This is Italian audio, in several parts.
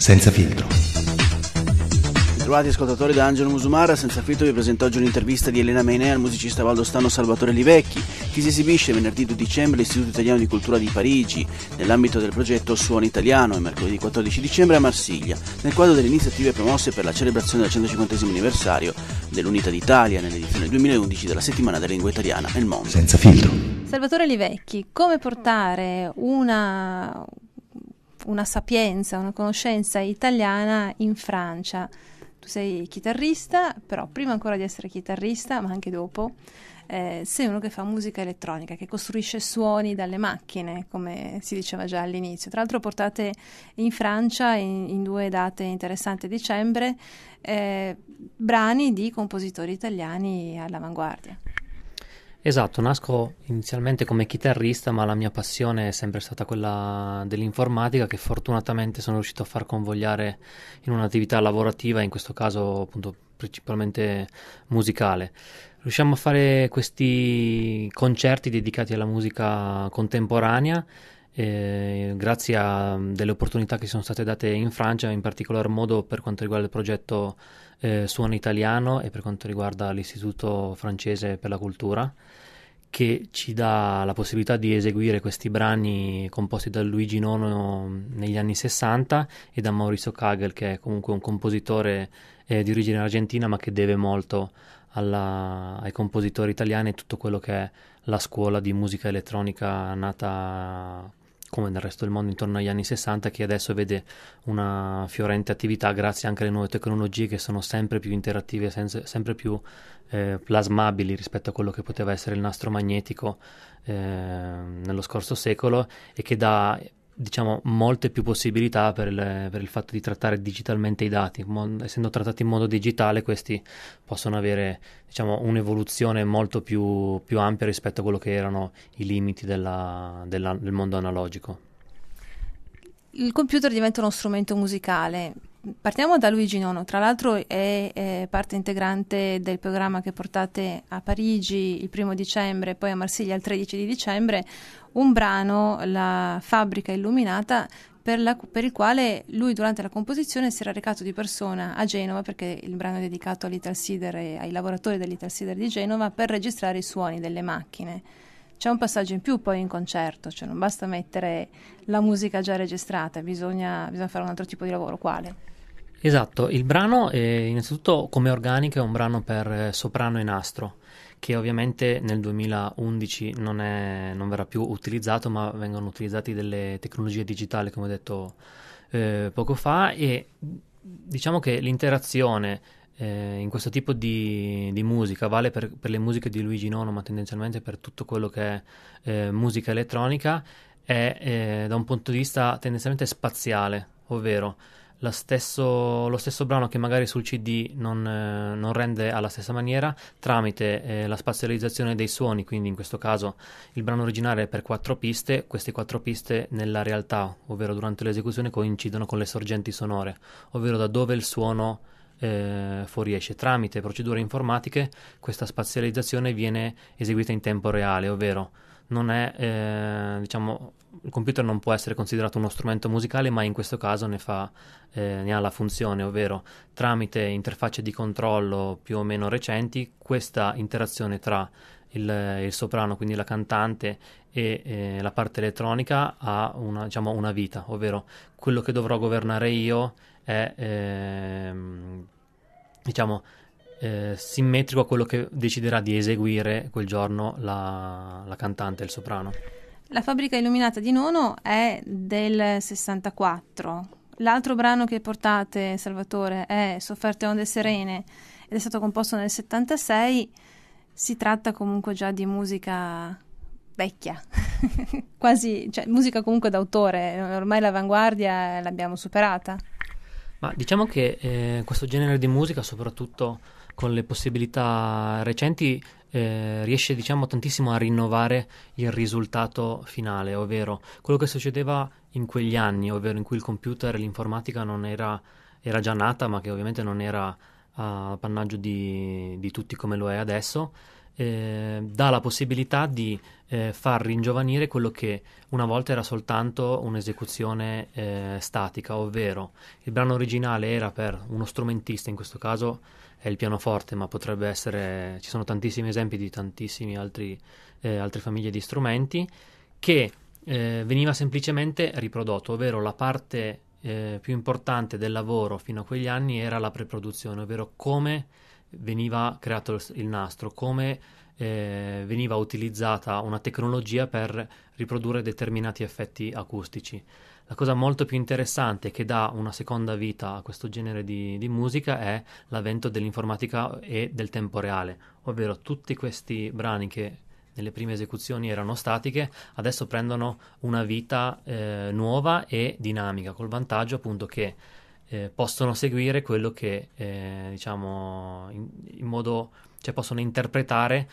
senza filtro. Trovati ascoltatori da Angelo Musumara, senza filtro vi presento oggi un'intervista di Elena Mene al musicista valdostano Salvatore Livecchi, che si esibisce venerdì 2 dicembre all'Istituto Italiano di Cultura di Parigi, nell'ambito del progetto Suono Italiano e mercoledì 14 dicembre a Marsiglia, nel quadro delle iniziative promosse per la celebrazione del 150 anniversario dell'Unità d'Italia nell'edizione 2011 della Settimana della Lingua Italiana nel mondo. Senza filtro. Salvatore Livecchi, come portare una una sapienza, una conoscenza italiana in Francia. Tu sei chitarrista, però prima ancora di essere chitarrista, ma anche dopo, eh, sei uno che fa musica elettronica, che costruisce suoni dalle macchine, come si diceva già all'inizio. Tra l'altro portate in Francia, in, in due date interessanti a dicembre, eh, brani di compositori italiani all'avanguardia. Esatto, nasco inizialmente come chitarrista, ma la mia passione è sempre stata quella dell'informatica che fortunatamente sono riuscito a far convogliare in un'attività lavorativa, in questo caso appunto principalmente musicale. Riusciamo a fare questi concerti dedicati alla musica contemporanea eh, grazie a delle opportunità che sono state date in Francia, in particolar modo per quanto riguarda il progetto eh, Suono Italiano e per quanto riguarda l'Istituto francese per la cultura, che ci dà la possibilità di eseguire questi brani composti da Luigi Nono negli anni 60 e da Maurizio Kagel, che è comunque un compositore eh, di origine argentina ma che deve molto alla, ai compositori italiani e tutto quello che è la scuola di musica elettronica nata come nel resto del mondo intorno agli anni 60, che adesso vede una fiorente attività grazie anche alle nuove tecnologie che sono sempre più interattive, senza, sempre più eh, plasmabili rispetto a quello che poteva essere il nastro magnetico eh, nello scorso secolo e che dà diciamo, molte più possibilità per il, per il, fatto di trattare digitalmente i dati. Mon- essendo trattati in modo digitale, questi possono avere diciamo, un'evoluzione molto più, più, ampia rispetto a quello che erano i limiti della, della, del mondo analogico. Il computer diventa uno strumento musicale. Partiamo da Luigi Nono, tra l'altro è, è parte integrante del programma che portate a Parigi il primo dicembre, poi a Marsiglia il 13 di dicembre, un brano, La fabbrica illuminata, per, la, per, il quale lui durante la composizione si era recato di persona a Genova, perché il brano è dedicato all'Italsider e ai lavoratori dell'Ital Sider di Genova, per registrare i suoni delle macchine. C'è un passaggio in più poi in concerto, cioè non basta mettere la musica già registrata, bisogna, bisogna fare un altro tipo di lavoro. Quale? Esatto, il brano eh, innanzitutto come organica è un brano per eh, soprano e nastro che ovviamente nel 2011 non, è, non verrà più utilizzato ma vengono utilizzate delle tecnologie digitali come ho detto eh, poco fa e diciamo che l'interazione eh, in questo tipo di, di musica vale per, per, le musiche di Luigi Nono ma tendenzialmente per tutto quello che è eh, musica elettronica è eh, da un punto di vista tendenzialmente spaziale ovvero stesso, lo stesso brano che magari sul CD non, eh, non rende alla stessa maniera tramite eh, la spazializzazione dei suoni, quindi in questo caso il brano originale è per quattro piste, queste quattro piste nella realtà, ovvero durante l'esecuzione coincidono con le sorgenti sonore, ovvero da dove il suono eh, fuoriesce. Tramite procedure informatiche questa spazializzazione viene eseguita in tempo reale, ovvero non è eh, diciamo il computer non può essere considerato uno strumento musicale, ma in questo caso ne, fa, eh, ne ha la funzione, ovvero tramite interfacce di controllo più o meno recenti, questa interazione tra il, il soprano, quindi la cantante, e eh, la parte elettronica ha una, diciamo, una, vita, ovvero quello che dovrò governare io è ehm, diciamo, eh, simmetrico a quello che deciderà di eseguire quel giorno la, la cantante, il soprano. La fabbrica illuminata di Nono è del 64. L'altro brano che portate, Salvatore, è Sofferte onde serene ed è stato composto nel 76. Si tratta comunque già di musica vecchia, quasi, cioè musica comunque d'autore, ormai l'avanguardia l'abbiamo superata. Ma diciamo che eh, questo genere di musica, soprattutto con le possibilità recenti eh, riesce diciamo tantissimo a rinnovare il risultato finale, ovvero quello che succedeva in quegli anni, ovvero in cui il computer e l'informatica non era, era già nata, ma che ovviamente non era appannaggio uh, di, di tutti come lo è adesso eh, dà la possibilità di eh, far ringiovanire quello che una volta era soltanto un'esecuzione eh, statica, ovvero il brano originale era per uno strumentista, in questo caso è il pianoforte, ma potrebbe essere, ci sono tantissimi esempi di tantissime eh, altre famiglie di strumenti, che eh, veniva semplicemente riprodotto, ovvero la parte eh, più importante del lavoro fino a quegli anni era la preproduzione, ovvero come veniva creato il nastro, come eh, veniva utilizzata una tecnologia per riprodurre determinati effetti acustici. La cosa molto più interessante che dà una seconda vita a questo genere di, di musica è l'avvento dell'informatica e del tempo reale, ovvero tutti questi brani che nelle prime esecuzioni erano statiche, adesso prendono una vita eh, nuova e dinamica, col vantaggio appunto che eh, possono seguire quello che eh, diciamo in, in, modo cioè possono interpretare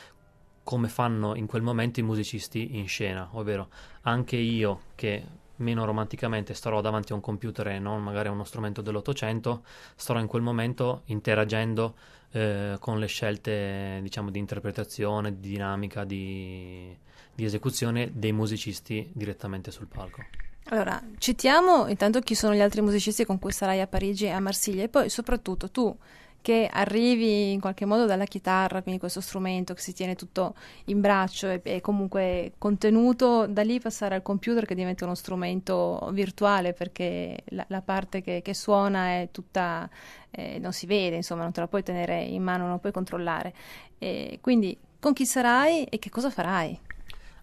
come fanno in quel momento i musicisti in scena, ovvero anche io che meno romanticamente starò davanti a un computer e non magari a uno strumento dell'Ottocento, starò in quel momento interagendo eh, con le scelte diciamo di interpretazione, di dinamica, di, di esecuzione dei musicisti direttamente sul palco. Allora, citiamo intanto chi sono gli altri musicisti con cui sarai a Parigi e a Marsiglia e poi soprattutto tu che arrivi in qualche modo dalla chitarra, quindi questo strumento che si tiene tutto in braccio e, e, comunque contenuto, da lì passare al computer che diventa uno strumento virtuale perché la, la parte che, che, suona è tutta, eh, non si vede, insomma non te la puoi tenere in mano, non la puoi controllare. E quindi con chi sarai e che cosa farai?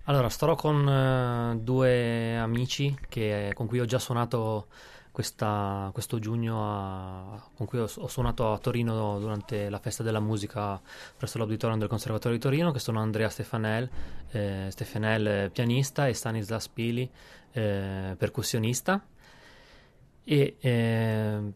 Allora, starò con uh, due amici che, con cui ho già suonato questa, questo giugno, a, con cui ho, ho, suonato a Torino durante la festa della musica presso l'auditorium del Conservatorio di Torino, che sono Andrea Stefanel, eh, Stefanel eh, pianista e Stanislas Pili eh, percussionista. E eh,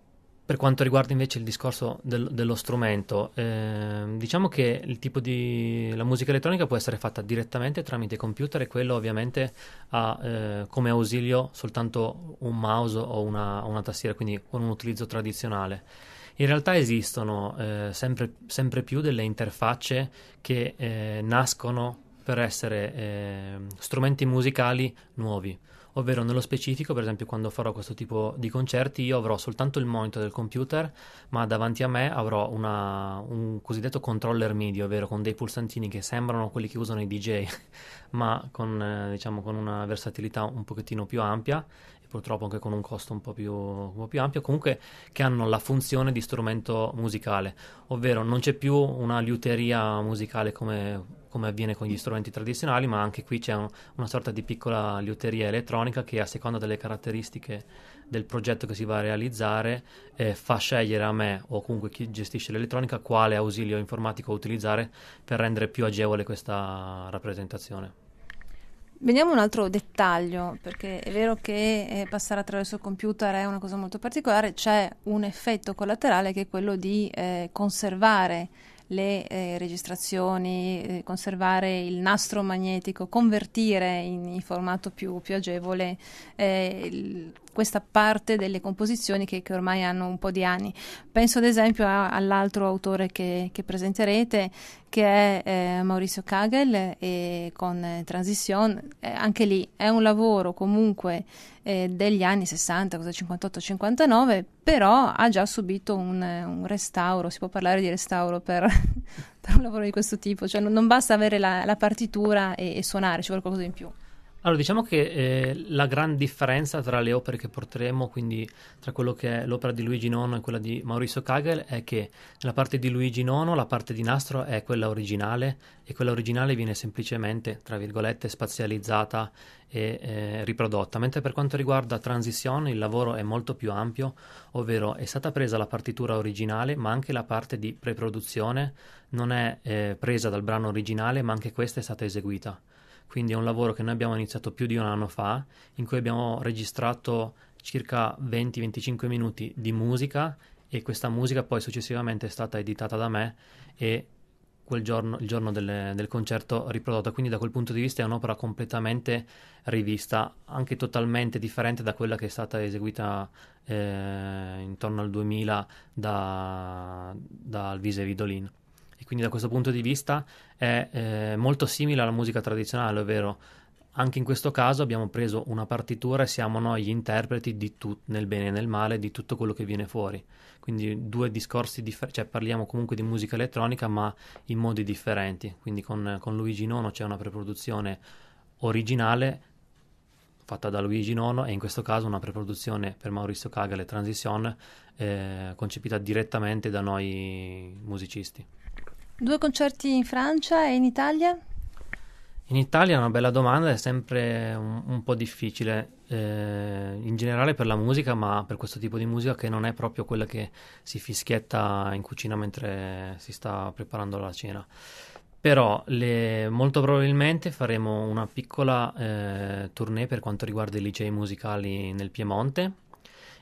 per quanto riguarda invece il discorso del, dello strumento, eh, diciamo che il tipo di la musica elettronica può essere fatta direttamente tramite computer e quello ovviamente ha eh, come ausilio soltanto un mouse o una, una, tastiera, quindi con un utilizzo tradizionale. In realtà esistono eh, sempre, sempre, più delle interfacce che eh, nascono per essere ehm, strumenti musicali nuovi ovvero nello specifico, per esempio quando farò questo tipo di concerti, io avrò soltanto il monitor del computer, ma davanti a me avrò una, un cosiddetto controller MIDI, ovvero con dei pulsantini che sembrano quelli che usano i DJ, ma con, eh, diciamo, con una versatilità un pochettino più ampia e purtroppo anche con un costo un po, più, un po' più ampio, comunque che hanno la funzione di strumento musicale, ovvero non c'è più una liuteria musicale come come avviene con gli mm. strumenti tradizionali, ma anche qui c'è un, una sorta di piccola liuteria elettronica che a seconda delle caratteristiche del progetto che si va a realizzare eh, fa scegliere a me o comunque chi gestisce l'elettronica quale ausilio informatico utilizzare per rendere più agevole questa rappresentazione. Vediamo un altro dettaglio, perché è vero che eh, passare attraverso il computer è una cosa molto particolare, c'è un effetto collaterale che è quello di eh, conservare le eh, registrazioni, eh, conservare il nastro magnetico, convertire in, in formato più, più agevole eh, il, questa parte delle composizioni che, che, ormai hanno un po' di anni. Penso ad esempio a, all'altro autore che, che, presenterete, che è eh, Maurizio Kagel e con eh, Transition, eh, anche lì è un lavoro comunque eh, degli anni 60, 58-59, però ha già subito un, un, restauro, si può parlare di restauro per, per, un lavoro di questo tipo, cioè non, non basta avere la, la partitura e, e suonare, ci vuole qualcosa in più. Allora, diciamo che eh, la gran differenza tra le opere che porteremo, quindi tra quello che è l'opera di Luigi Nono e quella di Maurizio Kagel, è che nella parte di Luigi Nono la parte di nastro è quella originale e quella originale viene semplicemente, tra virgolette, spazializzata e eh, riprodotta, mentre per quanto riguarda Transition il lavoro è molto più ampio, ovvero è stata presa la partitura originale, ma anche la parte di preproduzione non è eh, presa dal brano originale, ma anche questa è stata eseguita quindi è un lavoro che noi abbiamo iniziato più di un anno fa, in cui abbiamo registrato circa 20-25 minuti di musica e questa musica poi successivamente è stata editata da me e quel giorno, il giorno delle, del concerto riprodotta, quindi da quel punto di vista è un'opera completamente rivista, anche totalmente differente da quella che è stata eseguita eh, intorno al 2000 da, da Alvise Vidolin. E quindi da questo punto di vista è eh, molto simile alla musica tradizionale, ovvero anche in questo caso abbiamo preso una partitura e siamo noi gli interpreti di tut- nel bene e nel male di tutto quello che viene fuori. Quindi due discorsi differenti, cioè parliamo comunque di musica elettronica ma in modi differenti. Quindi con, con Luigi Nono c'è una preproduzione originale fatta da Luigi Nono e in questo caso una preproduzione per Maurizio Cagale Transition eh, concepita direttamente da noi musicisti. Due concerti in Francia e in Italia? In Italia è una bella domanda, è sempre un, un po' difficile eh, in generale per la musica, ma per questo tipo di musica che non è proprio quella che si fischietta in cucina mentre si sta preparando la cena. Però le, molto probabilmente faremo una piccola eh, tournée per quanto riguarda i licei musicali nel Piemonte,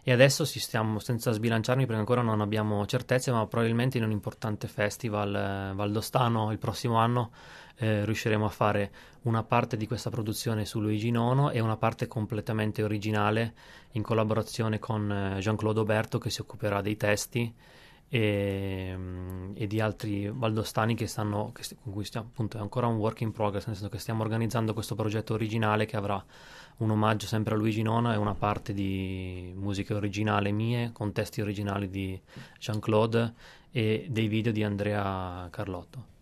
e adesso stiamo, senza sbilanciarmi perché ancora non abbiamo certezze, ma probabilmente in un importante festival eh, valdostano il prossimo anno eh, riusciremo a fare una parte di questa produzione su Luigi Nono e una parte completamente originale in collaborazione con eh, Jean-Claude Oberto che si occuperà dei testi e, mm, e di altri valdostani che stanno, che st- con cui stiamo, appunto è ancora un work in progress, nel senso che stiamo organizzando questo progetto originale che avrà un omaggio sempre a Luigi Nona e una parte di musiche originali mie, con testi originali di Jean-Claude e dei video di Andrea Carlotto.